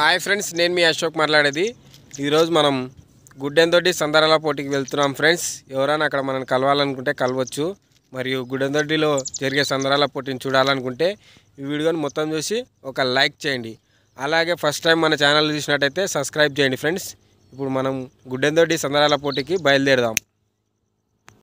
hi friends నేను మీ అశోక్ మాట్లాడేది ఈరోజు మనం గుడ్డెందొడ్డి సందరాల పోటీకి వెళ్తున్నాం ఫ్రెండ్స్ ఎవరైనా అక్కడ మనం కలవాలనుకుంటే కలవచ్చు మరియు గుడ్డెందొడ్డిలో జరిగే సందరాల పోటీని చూడాలనుకుంటే ఈ వీడియోని మొత్తం చూసి ఒక లైక్ చేయండి అలాగే ఫస్ట్ టైం మన ఛానల్ చూసినట్టయితే సబ్స్క్రైబ్ చేయండి ఫ్రెండ్స్ ఇప్పుడు మనం గుడ్డెందొడ్డి సందరాల పోటీకి బయలుదేరదాం